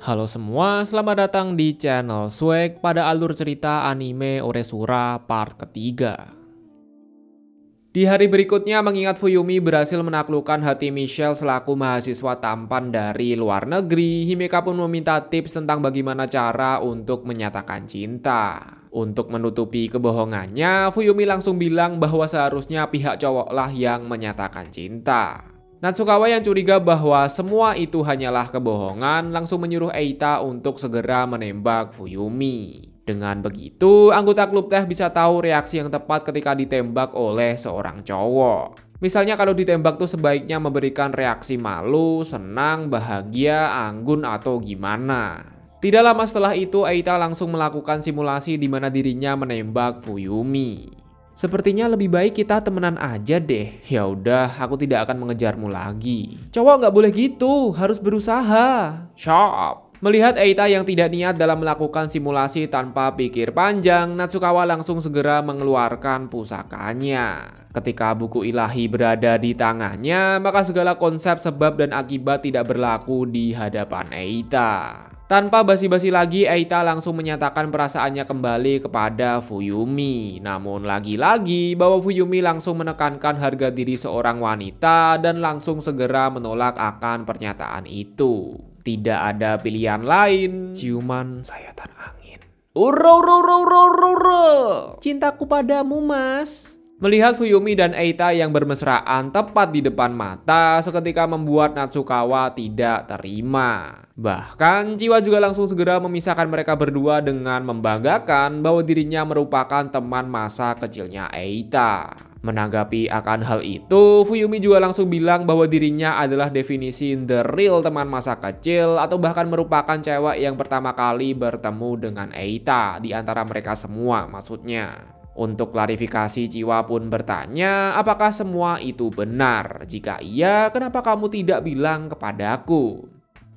Halo semua, selamat datang di channel Swag pada alur cerita anime Oresura part ketiga. Di hari berikutnya mengingat Fuyumi berhasil menaklukkan hati Michelle selaku mahasiswa tampan dari luar negeri, Himeka pun meminta tips tentang bagaimana cara untuk menyatakan cinta. Untuk menutupi kebohongannya, Fuyumi langsung bilang bahwa seharusnya pihak cowoklah yang menyatakan cinta. Natsukawa yang curiga bahwa semua itu hanyalah kebohongan langsung menyuruh Eita untuk segera menembak Fuyumi. Dengan begitu, anggota klub teh bisa tahu reaksi yang tepat ketika ditembak oleh seorang cowok. Misalnya kalau ditembak tuh sebaiknya memberikan reaksi malu, senang, bahagia, anggun, atau gimana. Tidak lama setelah itu, Eita langsung melakukan simulasi di mana dirinya menembak Fuyumi. Sepertinya lebih baik kita temenan aja deh. Ya udah, aku tidak akan mengejarmu lagi. Cowok nggak boleh gitu, harus berusaha. Shop. Melihat Eita yang tidak niat dalam melakukan simulasi tanpa pikir panjang, Natsukawa langsung segera mengeluarkan pusakanya. Ketika buku ilahi berada di tangannya, maka segala konsep sebab dan akibat tidak berlaku di hadapan Eita. Tanpa basi-basi lagi, Eita langsung menyatakan perasaannya kembali kepada Fuyumi. Namun lagi-lagi bahwa Fuyumi langsung menekankan harga diri seorang wanita dan langsung segera menolak akan pernyataan itu. Tidak ada pilihan lain, ciuman sayatan angin. Uro, uro, uro, uro, uro. Cintaku padamu mas. Melihat Fuyumi dan Eita yang bermesraan tepat di depan mata seketika membuat Natsukawa tidak terima. Bahkan Jiwa juga langsung segera memisahkan mereka berdua dengan membanggakan bahwa dirinya merupakan teman masa kecilnya Eita. Menanggapi akan hal itu, Fuyumi juga langsung bilang bahwa dirinya adalah definisi the real teman masa kecil atau bahkan merupakan cewek yang pertama kali bertemu dengan Eita di antara mereka semua maksudnya. Untuk klarifikasi Jiwa pun bertanya apakah semua itu benar? Jika iya, kenapa kamu tidak bilang kepadaku?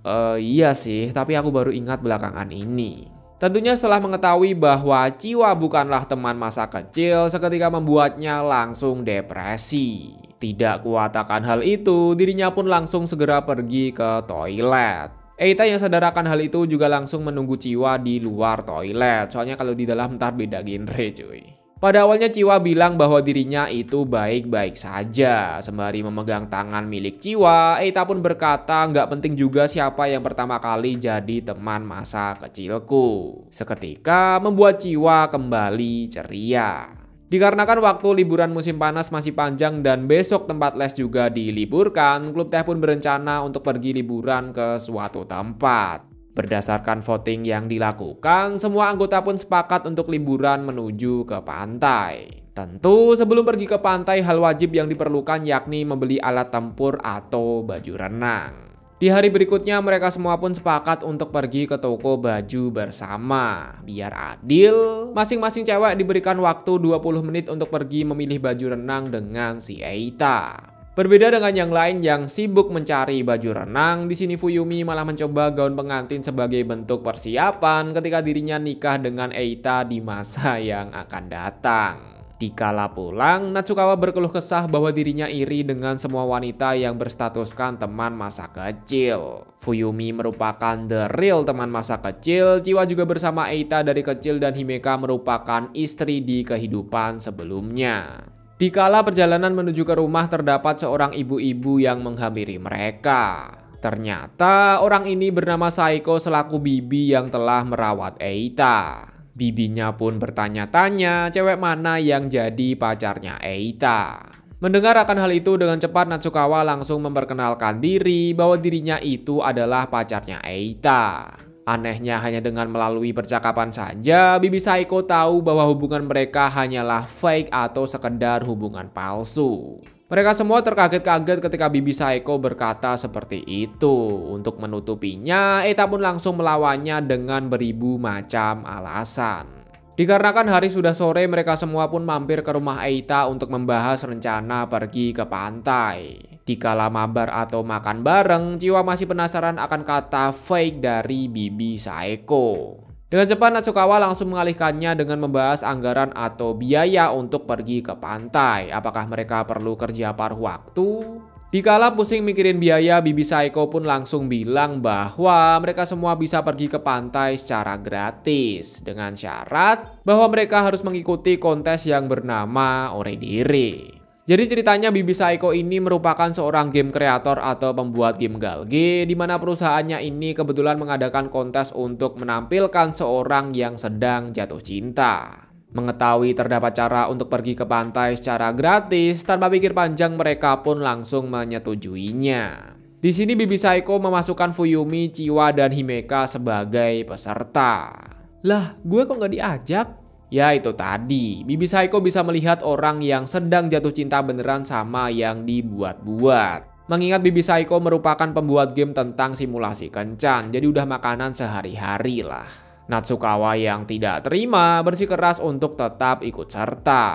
Uh, iya sih, tapi aku baru ingat belakangan ini. Tentunya setelah mengetahui bahwa Ciwa bukanlah teman masa kecil, seketika membuatnya langsung depresi. Tidak kuat akan hal itu, dirinya pun langsung segera pergi ke toilet. Eita yang sadarakan hal itu juga langsung menunggu Ciwa di luar toilet. Soalnya kalau di dalam ntar beda genre cuy. Pada awalnya Ciwa bilang bahwa dirinya itu baik-baik saja. Sembari memegang tangan milik Ciwa, Eita pun berkata nggak penting juga siapa yang pertama kali jadi teman masa kecilku. Seketika membuat Ciwa kembali ceria. Dikarenakan waktu liburan musim panas masih panjang dan besok tempat les juga diliburkan, klub teh pun berencana untuk pergi liburan ke suatu tempat. Berdasarkan voting yang dilakukan, semua anggota pun sepakat untuk liburan menuju ke pantai. Tentu sebelum pergi ke pantai hal wajib yang diperlukan yakni membeli alat tempur atau baju renang. Di hari berikutnya mereka semua pun sepakat untuk pergi ke toko baju bersama. Biar adil, masing-masing cewek diberikan waktu 20 menit untuk pergi memilih baju renang dengan si Eita. Berbeda dengan yang lain yang sibuk mencari baju renang, di sini Fuyumi malah mencoba gaun pengantin sebagai bentuk persiapan ketika dirinya nikah dengan Eita di masa yang akan datang. Dikala pulang, Natsukawa berkeluh kesah bahwa dirinya iri dengan semua wanita yang berstatuskan teman masa kecil. Fuyumi merupakan the real teman masa kecil, Jiwa juga bersama Eita dari kecil dan Himeka merupakan istri di kehidupan sebelumnya. Di kala perjalanan menuju ke rumah terdapat seorang ibu-ibu yang menghampiri mereka. Ternyata orang ini bernama Saiko selaku bibi yang telah merawat Eita. Bibinya pun bertanya-tanya cewek mana yang jadi pacarnya Eita. Mendengar akan hal itu dengan cepat Natsukawa langsung memperkenalkan diri bahwa dirinya itu adalah pacarnya Eita. Anehnya hanya dengan melalui percakapan saja, Bibi Saiko tahu bahwa hubungan mereka hanyalah fake atau sekedar hubungan palsu. Mereka semua terkaget-kaget ketika Bibi Saiko berkata seperti itu. Untuk menutupinya, Eta pun langsung melawannya dengan beribu macam alasan. Dikarenakan hari sudah sore, mereka semua pun mampir ke rumah Eita untuk membahas rencana pergi ke pantai. Di kala mabar atau makan bareng, Jiwa masih penasaran akan kata fake dari Bibi Saeko. Dengan cepat Natsukawa langsung mengalihkannya dengan membahas anggaran atau biaya untuk pergi ke pantai. Apakah mereka perlu kerja paruh waktu? Dikala pusing mikirin biaya, Bibi Saeko pun langsung bilang bahwa mereka semua bisa pergi ke pantai secara gratis. Dengan syarat bahwa mereka harus mengikuti kontes yang bernama Diri. Jadi ceritanya Bibi Saiko ini merupakan seorang game kreator atau pembuat game Galgi di mana perusahaannya ini kebetulan mengadakan kontes untuk menampilkan seorang yang sedang jatuh cinta. Mengetahui terdapat cara untuk pergi ke pantai secara gratis, tanpa pikir panjang mereka pun langsung menyetujuinya. Di sini Bibi Saiko memasukkan Fuyumi, Chiwa, dan Himeka sebagai peserta. Lah, gue kok gak diajak? Ya itu tadi, Bibi Saiko bisa melihat orang yang sedang jatuh cinta beneran sama yang dibuat-buat. Mengingat Bibi Saiko merupakan pembuat game tentang simulasi kencan, jadi udah makanan sehari-hari lah. Natsukawa yang tidak terima bersikeras untuk tetap ikut serta.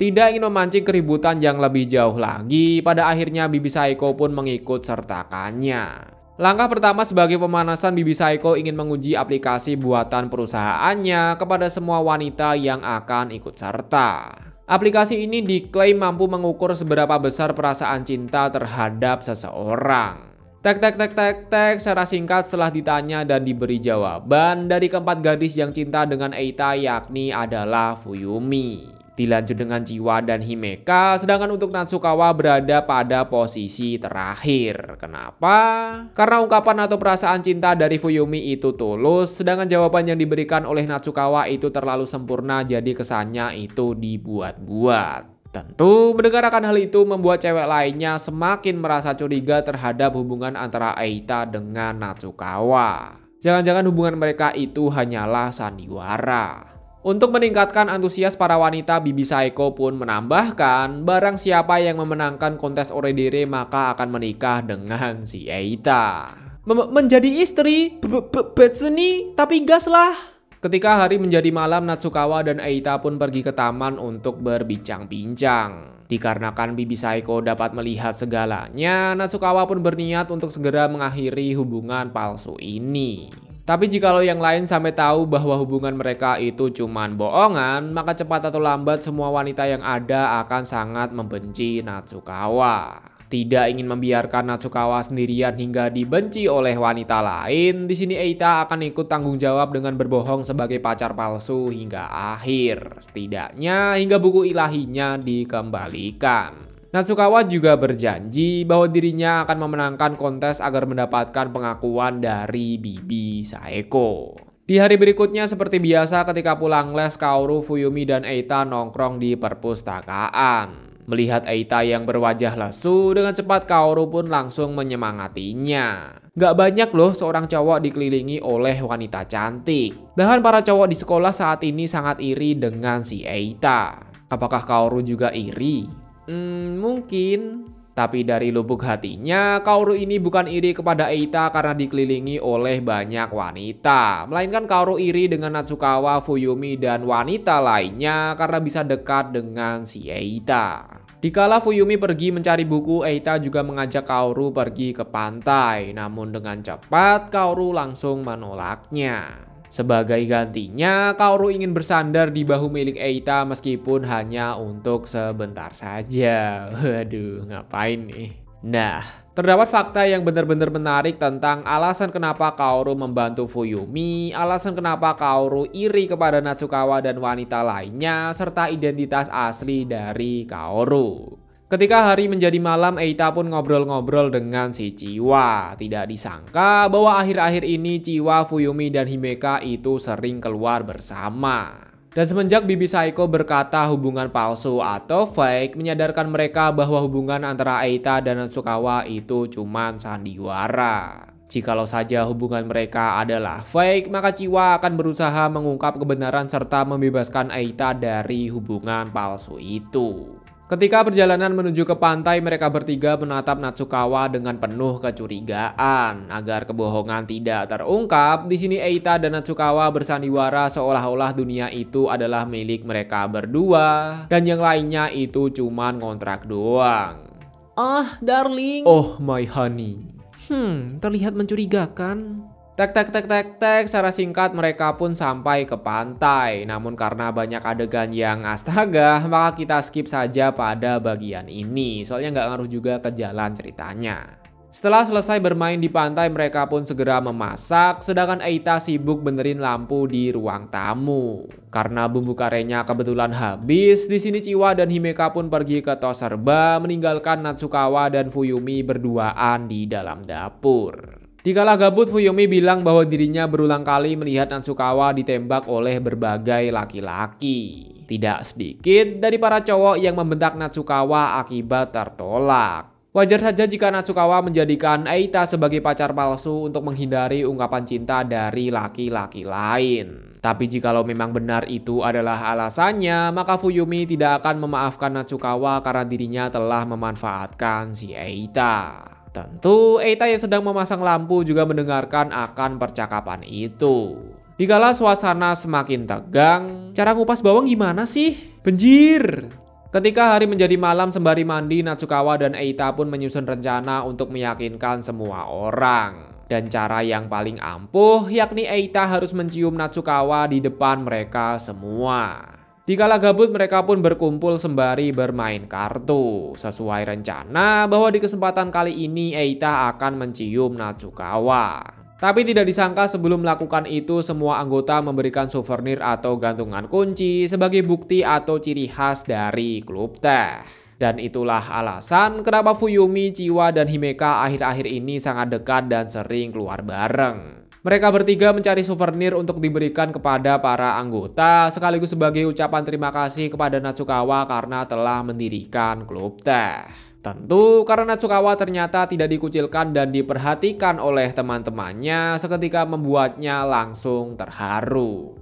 Tidak ingin memancing keributan yang lebih jauh lagi, pada akhirnya Bibi Saiko pun mengikut sertakannya. Langkah pertama sebagai pemanasan Bibi Saiko ingin menguji aplikasi buatan perusahaannya kepada semua wanita yang akan ikut serta. Aplikasi ini diklaim mampu mengukur seberapa besar perasaan cinta terhadap seseorang. Tek tek tek tek tek secara singkat setelah ditanya dan diberi jawaban dari keempat gadis yang cinta dengan Eita yakni adalah Fuyumi dilanjut dengan Jiwa dan Himeka, sedangkan untuk Natsukawa berada pada posisi terakhir. Kenapa? Karena ungkapan atau perasaan cinta dari Fuyumi itu tulus, sedangkan jawaban yang diberikan oleh Natsukawa itu terlalu sempurna jadi kesannya itu dibuat-buat. Tentu mendengarkan hal itu membuat cewek lainnya semakin merasa curiga terhadap hubungan antara Aita dengan Natsukawa. Jangan-jangan hubungan mereka itu hanyalah sandiwara. Untuk meningkatkan antusias para wanita, Bibi Saiko pun menambahkan, barang siapa yang memenangkan kontes Oredire maka akan menikah dengan si Eita. Mem menjadi istri, seni? tapi gas lah. Ketika hari menjadi malam, Natsukawa dan Eita pun pergi ke taman untuk berbincang-bincang. Dikarenakan Bibi Saiko dapat melihat segalanya, Natsukawa pun berniat untuk segera mengakhiri hubungan palsu ini. Tapi jika lo yang lain sampai tahu bahwa hubungan mereka itu cuman bohongan, maka cepat atau lambat semua wanita yang ada akan sangat membenci Natsukawa tidak ingin membiarkan Natsukawa sendirian hingga dibenci oleh wanita lain, di sini Eita akan ikut tanggung jawab dengan berbohong sebagai pacar palsu hingga akhir. Setidaknya hingga buku ilahinya dikembalikan. Natsukawa juga berjanji bahwa dirinya akan memenangkan kontes agar mendapatkan pengakuan dari Bibi Saeko. Di hari berikutnya seperti biasa ketika pulang les Kaoru, Fuyumi dan Eita nongkrong di perpustakaan. Melihat Eita yang berwajah lesu, dengan cepat Kaoru pun langsung menyemangatinya. Gak banyak loh seorang cowok dikelilingi oleh wanita cantik. Bahkan para cowok di sekolah saat ini sangat iri dengan si Eita. Apakah Kaoru juga iri? Hmm, mungkin. Tapi dari lubuk hatinya, Kaoru ini bukan iri kepada Eita karena dikelilingi oleh banyak wanita. Melainkan Kaoru iri dengan Natsukawa, Fuyumi, dan wanita lainnya karena bisa dekat dengan si Eita. Dikala Fuyumi pergi mencari buku, Eita juga mengajak Kaoru pergi ke pantai. Namun dengan cepat, Kaoru langsung menolaknya. Sebagai gantinya, Kaoru ingin bersandar di bahu milik Eita meskipun hanya untuk sebentar saja. Waduh, ngapain nih? Nah, terdapat fakta yang benar-benar menarik tentang alasan kenapa Kaoru membantu Fuyumi, alasan kenapa Kaoru iri kepada Natsukawa dan wanita lainnya, serta identitas asli dari Kaoru. Ketika hari menjadi malam, Eita pun ngobrol-ngobrol dengan si Ciwa. Tidak disangka bahwa akhir-akhir ini Ciwa, Fuyumi, dan Himeka itu sering keluar bersama. Dan semenjak Bibi Saiko berkata hubungan palsu atau fake, menyadarkan mereka bahwa hubungan antara Eita dan Natsukawa itu cuman sandiwara. Jikalau saja hubungan mereka adalah fake, maka Ciwa akan berusaha mengungkap kebenaran serta membebaskan Aita dari hubungan palsu itu. Ketika perjalanan menuju ke pantai, mereka bertiga menatap Natsukawa dengan penuh kecurigaan. Agar kebohongan tidak terungkap, di sini Eita dan Natsukawa bersandiwara seolah-olah dunia itu adalah milik mereka berdua, dan yang lainnya itu cuma kontrak doang. Ah, darling. Oh, my honey. Hmm, terlihat mencurigakan. Tek tek tek tek tek secara singkat mereka pun sampai ke pantai. Namun karena banyak adegan yang astaga maka kita skip saja pada bagian ini. Soalnya nggak ngaruh juga ke jalan ceritanya. Setelah selesai bermain di pantai, mereka pun segera memasak, sedangkan Eita sibuk benerin lampu di ruang tamu. Karena bumbu karenya kebetulan habis, di sini Ciwa dan Himeka pun pergi ke toserba, meninggalkan Natsukawa dan Fuyumi berduaan di dalam dapur. Dikala gabut, Fuyumi bilang bahwa dirinya berulang kali melihat Natsukawa ditembak oleh berbagai laki-laki. Tidak sedikit dari para cowok yang membentak Natsukawa akibat tertolak. Wajar saja jika Natsukawa menjadikan Aita sebagai pacar palsu untuk menghindari ungkapan cinta dari laki-laki lain. Tapi jikalau memang benar itu adalah alasannya, maka Fuyumi tidak akan memaafkan Natsukawa karena dirinya telah memanfaatkan si Aita. Tentu Eita yang sedang memasang lampu juga mendengarkan akan percakapan itu. Dikala suasana semakin tegang, cara ngupas bawang gimana sih? Benjir! Ketika hari menjadi malam sembari mandi, Natsukawa dan Eita pun menyusun rencana untuk meyakinkan semua orang. Dan cara yang paling ampuh yakni Eita harus mencium Natsukawa di depan mereka semua. Dikala gabut mereka pun berkumpul sembari bermain kartu. Sesuai rencana bahwa di kesempatan kali ini Eita akan mencium Natsukawa. Tapi tidak disangka sebelum melakukan itu semua anggota memberikan souvenir atau gantungan kunci sebagai bukti atau ciri khas dari klub teh. Dan itulah alasan kenapa Fuyumi, Chiwa, dan Himeka akhir-akhir ini sangat dekat dan sering keluar bareng. Mereka bertiga mencari souvenir untuk diberikan kepada para anggota sekaligus sebagai ucapan terima kasih kepada Natsukawa karena telah mendirikan klub teh. Tentu karena Natsukawa ternyata tidak dikucilkan dan diperhatikan oleh teman-temannya seketika membuatnya langsung terharu.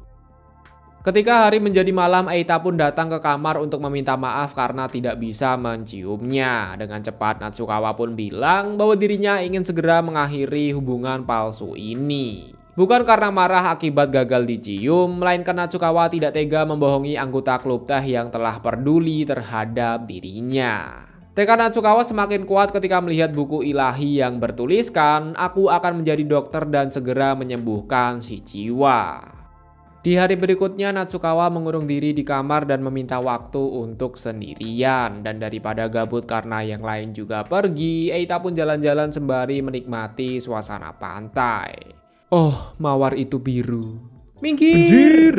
Ketika hari menjadi malam, Aita pun datang ke kamar untuk meminta maaf karena tidak bisa menciumnya. Dengan cepat, Natsukawa pun bilang bahwa dirinya ingin segera mengakhiri hubungan palsu ini. Bukan karena marah akibat gagal dicium, melainkan Natsukawa tidak tega membohongi anggota klub teh yang telah peduli terhadap dirinya. Teka Natsukawa semakin kuat ketika melihat buku ilahi yang bertuliskan, aku akan menjadi dokter dan segera menyembuhkan si jiwa. Di hari berikutnya, Natsukawa mengurung diri di kamar dan meminta waktu untuk sendirian. Dan daripada gabut karena yang lain juga pergi, Eita pun jalan-jalan sembari menikmati suasana pantai. Oh, mawar itu biru. Minggir! Benjir.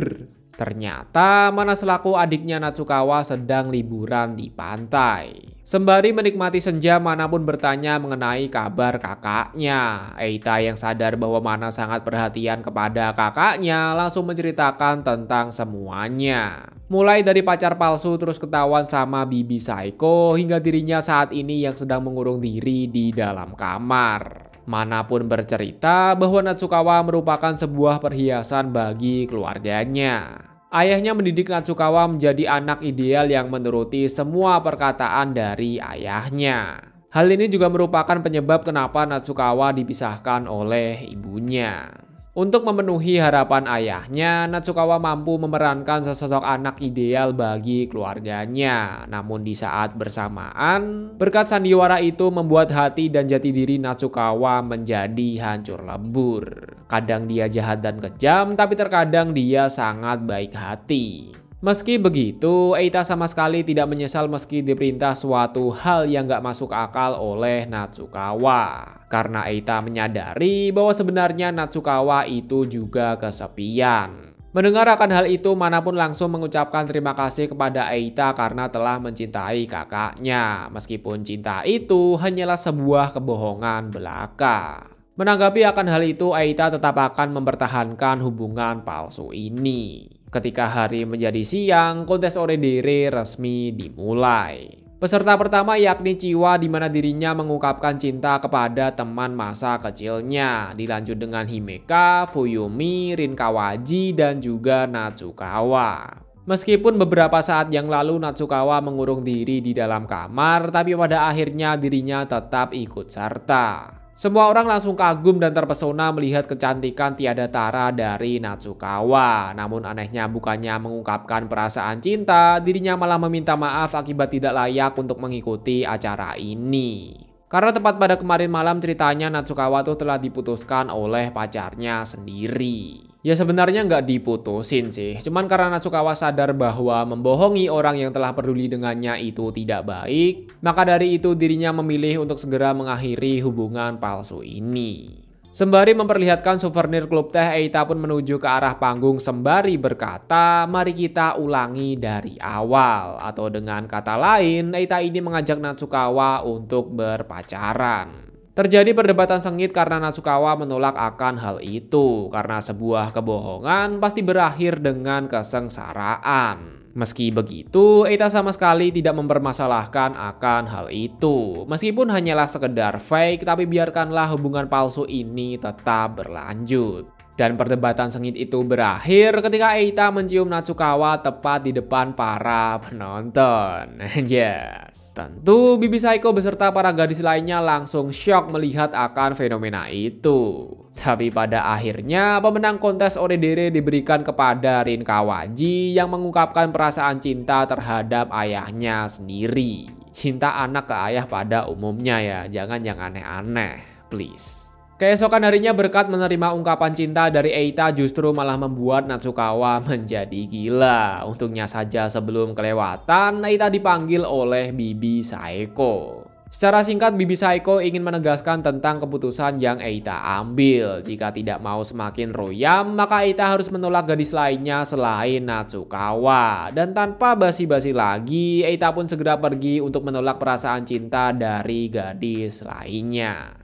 Ternyata Mana selaku adiknya Natsukawa sedang liburan di pantai. Sembari menikmati senja, Mana pun bertanya mengenai kabar kakaknya. Eita yang sadar bahwa Mana sangat perhatian kepada kakaknya langsung menceritakan tentang semuanya. Mulai dari pacar palsu terus ketahuan sama bibi Saiko hingga dirinya saat ini yang sedang mengurung diri di dalam kamar. Mana pun bercerita bahwa Natsukawa merupakan sebuah perhiasan bagi keluarganya. Ayahnya mendidik Natsukawa menjadi anak ideal yang menuruti semua perkataan dari ayahnya. Hal ini juga merupakan penyebab kenapa Natsukawa dipisahkan oleh ibunya. Untuk memenuhi harapan ayahnya, Natsukawa mampu memerankan sesosok anak ideal bagi keluarganya. Namun di saat bersamaan, berkat sandiwara itu membuat hati dan jati diri Natsukawa menjadi hancur lebur. Kadang dia jahat dan kejam, tapi terkadang dia sangat baik hati. Meski begitu, Eita sama sekali tidak menyesal meski diperintah suatu hal yang gak masuk akal oleh Natsukawa. Karena Eita menyadari bahwa sebenarnya Natsukawa itu juga kesepian. Mendengar akan hal itu, Manapun langsung mengucapkan terima kasih kepada Eita karena telah mencintai kakaknya. Meskipun cinta itu hanyalah sebuah kebohongan belaka. Menanggapi akan hal itu, Aita tetap akan mempertahankan hubungan palsu ini. Ketika hari menjadi siang, kontes Oredere resmi dimulai. Peserta pertama yakni Ciwa di mana dirinya mengungkapkan cinta kepada teman masa kecilnya. Dilanjut dengan Himeka, Fuyumi, Kawaji, dan juga Natsukawa. Meskipun beberapa saat yang lalu Natsukawa mengurung diri di dalam kamar, tapi pada akhirnya dirinya tetap ikut serta. Semua orang langsung kagum dan terpesona melihat kecantikan tiada tara dari Natsukawa. Namun anehnya bukannya mengungkapkan perasaan cinta, dirinya malah meminta maaf akibat tidak layak untuk mengikuti acara ini. Karena tepat pada kemarin malam ceritanya Natsukawa tuh telah diputuskan oleh pacarnya sendiri. Ya sebenarnya nggak diputusin sih, cuman karena Natsukawa sadar bahwa membohongi orang yang telah peduli dengannya itu tidak baik, maka dari itu dirinya memilih untuk segera mengakhiri hubungan palsu ini. Sembari memperlihatkan souvenir klub teh, Eita pun menuju ke arah panggung sembari berkata, mari kita ulangi dari awal. Atau dengan kata lain, Eita ini mengajak Natsukawa untuk berpacaran. Terjadi perdebatan sengit karena Natsukawa menolak akan hal itu. Karena sebuah kebohongan pasti berakhir dengan kesengsaraan. Meski begitu, Eita sama sekali tidak mempermasalahkan akan hal itu. Meskipun hanyalah sekedar fake, tapi biarkanlah hubungan palsu ini tetap berlanjut. Dan perdebatan sengit itu berakhir ketika Eita mencium Natsukawa tepat di depan para penonton. yes. Tentu Bibi Saiko beserta para gadis lainnya langsung shock melihat akan fenomena itu. Tapi pada akhirnya pemenang kontes Oredere diberikan kepada Rin Kawaji yang mengungkapkan perasaan cinta terhadap ayahnya sendiri. Cinta anak ke ayah pada umumnya ya, jangan yang aneh-aneh, please. Keesokan harinya berkat menerima ungkapan cinta dari Eita justru malah membuat Natsukawa menjadi gila. Untungnya saja sebelum kelewatan, Eita dipanggil oleh Bibi Saeko. Secara singkat, Bibi Saiko ingin menegaskan tentang keputusan yang Eita ambil. Jika tidak mau semakin royam, maka Eita harus menolak gadis lainnya selain Natsukawa. Dan tanpa basi-basi lagi, Eita pun segera pergi untuk menolak perasaan cinta dari gadis lainnya.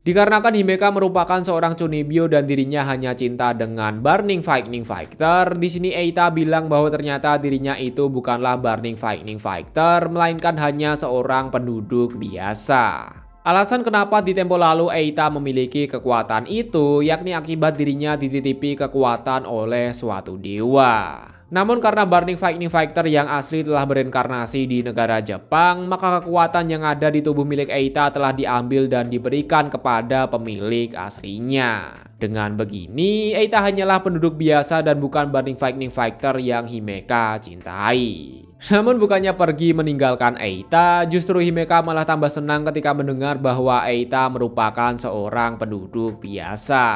Dikarenakan Himeka merupakan seorang Chunibyo dan dirinya hanya cinta dengan Burning Fighting Fighter, di sini Eita bilang bahwa ternyata dirinya itu bukanlah Burning Fighting Fighter, melainkan hanya seorang penduduk biasa. Alasan kenapa di tempo lalu Eita memiliki kekuatan itu, yakni akibat dirinya dititipi kekuatan oleh suatu dewa. Namun karena Burning Fighting Fighter yang asli telah berinkarnasi di negara Jepang, maka kekuatan yang ada di tubuh milik Eita telah diambil dan diberikan kepada pemilik aslinya. Dengan begini, Eita hanyalah penduduk biasa dan bukan Burning Fighting Fighter yang Himeka cintai. Namun bukannya pergi meninggalkan Eita, justru Himeka malah tambah senang ketika mendengar bahwa Eita merupakan seorang penduduk biasa.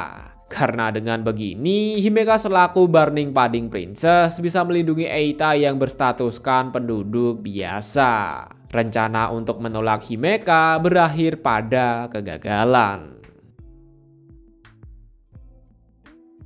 Karena dengan begini, Himeka selaku Burning Pading Princess bisa melindungi Eita yang berstatuskan penduduk biasa. Rencana untuk menolak Himeka berakhir pada kegagalan.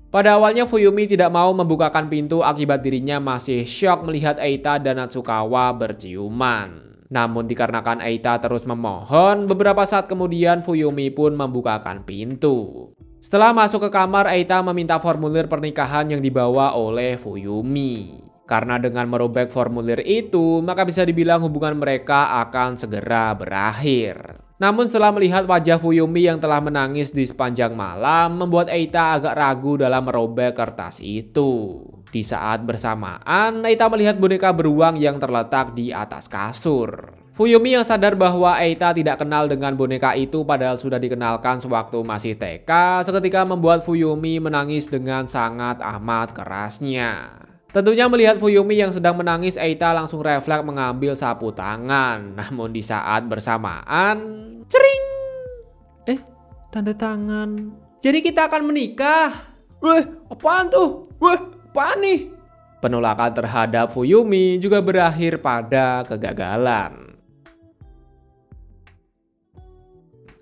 Pada awalnya Fuyumi tidak mau membukakan pintu akibat dirinya masih shock melihat Eita dan Natsukawa berciuman. Namun dikarenakan Eita terus memohon, beberapa saat kemudian Fuyumi pun membukakan pintu. Setelah masuk ke kamar, Aita meminta formulir pernikahan yang dibawa oleh Fuyumi. Karena dengan merobek formulir itu, maka bisa dibilang hubungan mereka akan segera berakhir. Namun setelah melihat wajah Fuyumi yang telah menangis di sepanjang malam, membuat Eita agak ragu dalam merobek kertas itu. Di saat bersamaan, Eita melihat boneka beruang yang terletak di atas kasur. Fuyumi yang sadar bahwa Eita tidak kenal dengan boneka itu padahal sudah dikenalkan sewaktu masih TK seketika membuat Fuyumi menangis dengan sangat amat kerasnya. Tentunya melihat Fuyumi yang sedang menangis, Eita langsung refleks mengambil sapu tangan. Namun di saat bersamaan, cering! Eh, tanda tangan. Jadi kita akan menikah. Wah, apaan tuh? Wah, apaan nih? Penolakan terhadap Fuyumi juga berakhir pada kegagalan.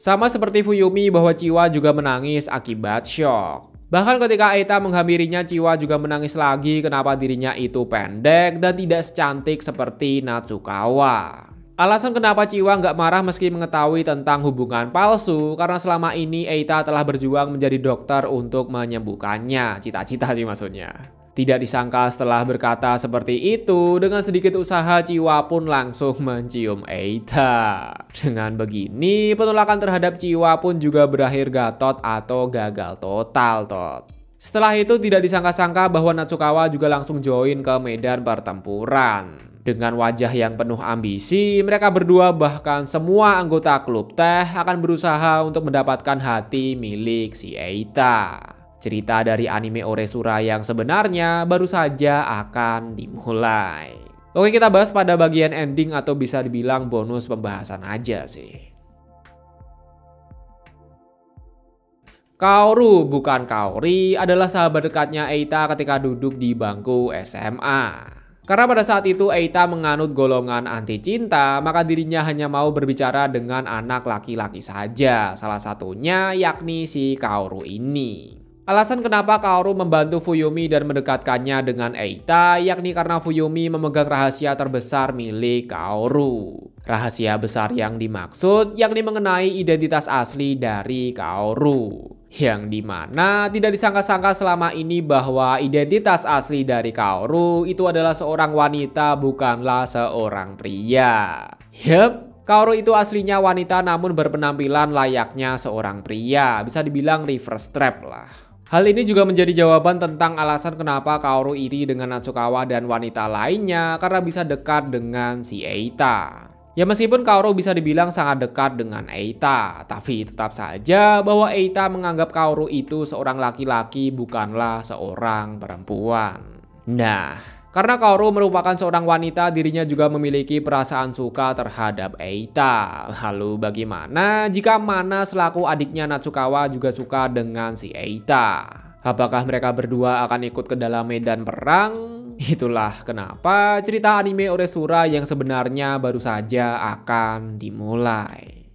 Sama seperti Fuyumi bahwa Chiwa juga menangis akibat shock. Bahkan ketika Aita menghampirinya, Chiwa juga menangis lagi kenapa dirinya itu pendek dan tidak secantik seperti Natsukawa. Alasan kenapa Chiwa nggak marah meski mengetahui tentang hubungan palsu karena selama ini Eita telah berjuang menjadi dokter untuk menyembuhkannya. Cita-cita sih maksudnya. Tidak disangka setelah berkata seperti itu, dengan sedikit usaha Ciwa pun langsung mencium Eita. Dengan begini, penolakan terhadap Ciwa pun juga berakhir gatot atau gagal total, Tot. Setelah itu tidak disangka-sangka bahwa Natsukawa juga langsung join ke medan pertempuran. Dengan wajah yang penuh ambisi, mereka berdua bahkan semua anggota klub teh akan berusaha untuk mendapatkan hati milik si Eita. Cerita dari anime Oresura yang sebenarnya baru saja akan dimulai. Oke kita bahas pada bagian ending atau bisa dibilang bonus pembahasan aja sih. Kaoru bukan Kaori adalah sahabat dekatnya Eita ketika duduk di bangku SMA. Karena pada saat itu Eita menganut golongan anti cinta, maka dirinya hanya mau berbicara dengan anak laki-laki saja, salah satunya yakni si Kaoru ini. Alasan kenapa Kaoru membantu Fuyumi dan mendekatkannya dengan Eita yakni karena Fuyumi memegang rahasia terbesar milik Kaoru. Rahasia besar yang dimaksud yakni mengenai identitas asli dari Kaoru yang dimana tidak disangka-sangka selama ini bahwa identitas asli dari Kaoru itu adalah seorang wanita bukanlah seorang pria. Yep, Kaoru itu aslinya wanita namun berpenampilan layaknya seorang pria, bisa dibilang reverse trap lah. Hal ini juga menjadi jawaban tentang alasan kenapa Kaoru iri dengan Natsukawa dan wanita lainnya karena bisa dekat dengan si Eita. Ya meskipun Kaoru bisa dibilang sangat dekat dengan Eita, tapi tetap saja bahwa Eita menganggap Kaoru itu seorang laki-laki bukanlah seorang perempuan. Nah, karena Kaoru merupakan seorang wanita, dirinya juga memiliki perasaan suka terhadap Eita. Lalu bagaimana jika Mana selaku adiknya Natsukawa juga suka dengan si Eita? Apakah mereka berdua akan ikut ke dalam medan perang? Itulah kenapa cerita anime Oresura yang sebenarnya baru saja akan dimulai.